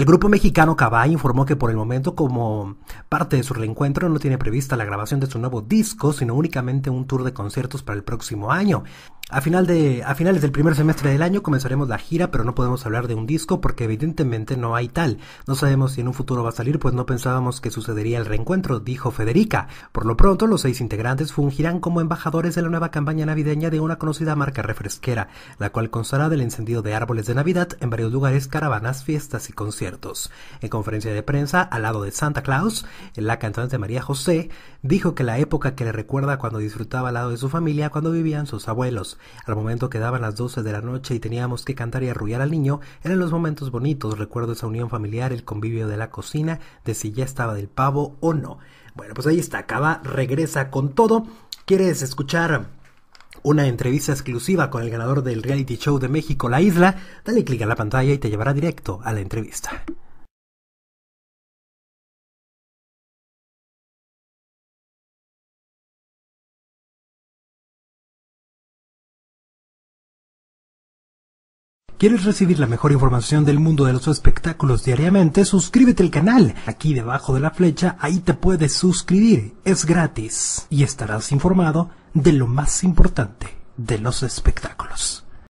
El grupo mexicano Cabay informó que por el momento, como parte de su reencuentro, no tiene prevista la grabación de su nuevo disco, sino únicamente un tour de conciertos para el próximo año. A, de, finales del primer semestre del año comenzaremos la gira, pero no podemos hablar de un disco porque evidentemente no hay tal. No sabemos si en un futuro va a salir, pues no pensábamos que sucedería el reencuentro, dijo Federica. Por lo pronto, los seis integrantes fungirán como embajadores de la nueva campaña navideña de una conocida marca refresquera, la cual constará del encendido de árboles de Navidad en varios lugares, caravanas, fiestas y conciertos. En conferencia de prensa, al lado de Santa Claus, la cantante María José dijo que la época que le recuerda cuando disfrutaba al lado de su familia cuando vivían sus abuelos. Al momento que daban las 12 de la noche y teníamos que cantar y arrullar al niño, eran los momentos bonitos, recuerdo esa unión familiar, el convivio de la cocina, de si ya estaba del pavo o no. Bueno, pues ahí está, acaba, regresa con todo. ¿Quieres escuchar una entrevista exclusiva con el ganador del reality show de México, La Isla? Dale clic a la pantalla y te llevará directo a la entrevista. ¿Quieres recibir la mejor información del mundo de los espectáculos diariamente? Suscríbete al canal. Aquí debajo de la flecha, ahí te puedes suscribir. Es gratis. Y estarás informado de lo más importante de los espectáculos.